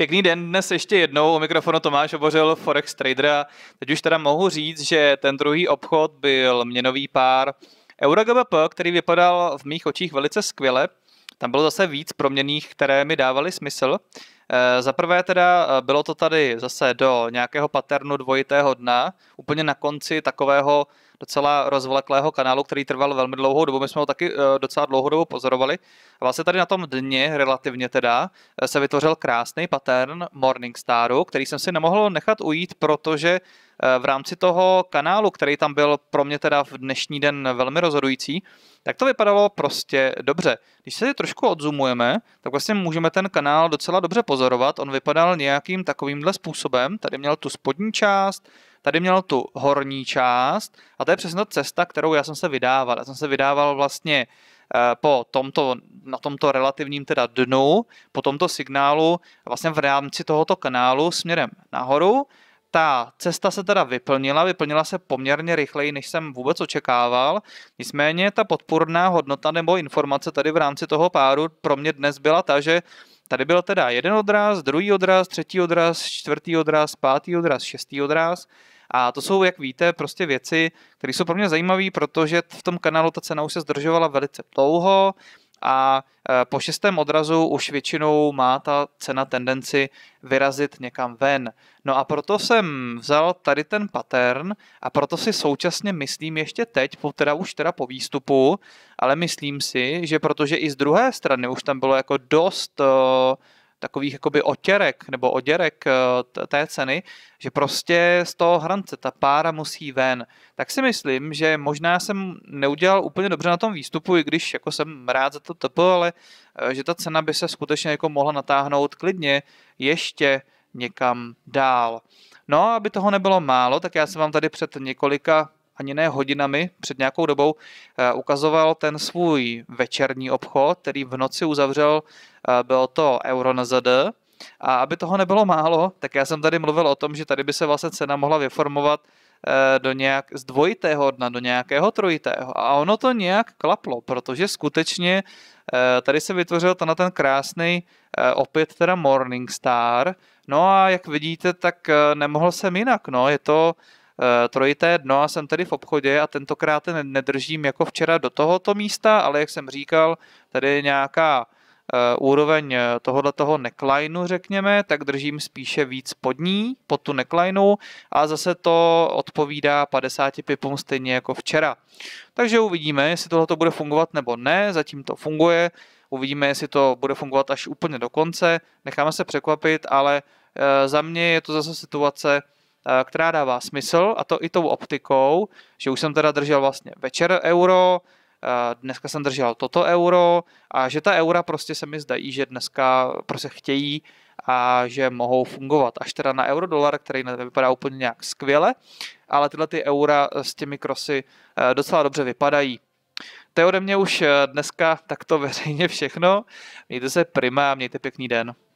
Pěkný den dnes ještě jednou. O mikrofonu Tomáš obořil Forex Trader a teď už teda mohu říct, že ten druhý obchod byl měnový pár EuroGBP, GBP, který vypadal v mých očích velice skvěle. Tam bylo zase víc proměných, které mi dávaly smysl. Eh, za prvé teda eh, bylo to tady zase do nějakého paternu dvojitého dna, úplně na konci takového docela rozvleklého kanálu, který trval velmi dlouhou dobu. My jsme ho taky eh, docela dlouhou dobu pozorovali. A vlastně tady na tom dně, relativně teda, eh, se vytvořil krásný pattern Morningstaru, který jsem si nemohl nechat ujít, protože Eh, v rámci toho kanálu, který tam byl pro mě teda v dnešní den velmi rozhodující, tak to vypadalo prostě dobře. Když se trošku odzumujeme, tak vlastně můžeme ten kanál docela dobře pozorovat. On vypadal nějakým takovýmhle způsobem. Tady měl tu spodní část, tady měl tu horní část a to je přesně ta cesta, kterou já jsem se vydával. Já jsem se vydával vlastně eh, po tomto, na tomto relativním teda dnu, po tomto signálu vlastně v rámci tohoto kanálu směrem nahoru ta cesta se teda vyplnila, vyplnila se poměrně rychleji, než jsem vůbec očekával. Nicméně ta podpůrná hodnota nebo informace tady v rámci toho páru pro mě dnes byla ta, že tady byl teda jeden odraz, druhý odraz, třetí odraz, čtvrtý odraz, pátý odraz, šestý odraz. A to jsou, jak víte, prostě věci, které jsou pro mě zajímavé, protože v tom kanálu ta cena už se zdržovala velice dlouho a e, po šestém odrazu už většinou má ta cena tendenci vyrazit někam ven. No a proto jsem vzal tady ten pattern a proto si současně myslím ještě teď, po teda už teda po výstupu, ale myslím si, že protože i z druhé strany už tam bylo jako dost uh, takových jakoby otěrek nebo oděrek eh, té ceny, že prostě z toho hrance ta pára musí ven. Tak si myslím, že možná jsem neudělal úplně dobře na tom výstupu, i když jako jsem rád za to TP, ale eh, že ta cena by se skutečně jako mohla natáhnout klidně ještě někam dál. No a aby toho nebylo málo, tak já jsem vám tady před několika ani ne hodinami, před nějakou dobou eh, ukazoval ten svůj večerní obchod, který v noci uzavřel, eh, bylo to euro na ZD. A aby toho nebylo málo, tak já jsem tady mluvil o tom, že tady by se vlastně cena mohla vyformovat eh, do nějak, z dvojitého dna do nějakého trojitého. A ono to nějak klaplo, protože skutečně tady se vytvořil na ten krásný opět teda Morningstar. No a jak vidíte, tak nemohl jsem jinak. No. Je to Eh, trojité dno a jsem tedy v obchodě a tentokrát nedržím jako včera do tohoto místa, ale jak jsem říkal, tady nějaká eh, úroveň eh, tohoto toho neklajnu, řekněme, tak držím spíše víc pod ní, pod tu neklajnu a zase to odpovídá 50 pipům stejně jako včera. Takže uvidíme, jestli tohle bude fungovat nebo ne, zatím to funguje, uvidíme, jestli to bude fungovat až úplně do konce, necháme se překvapit, ale za mě je to zase situace, Eh, která dává smysl a to i tou optikou, že už jsem teda držel vlastně večer euro, eh, dneska jsem držel toto euro a že ta eura prostě se mi zdají, že dneska prostě chtějí a že mohou fungovat. Až teda na euro dolar, který vypadá úplně nějak skvěle, ale tyhle ty eura s těmi krosy eh, docela dobře vypadají. To je ode mě už dneska takto veřejně všechno. Mějte se prima a mějte pěkný den.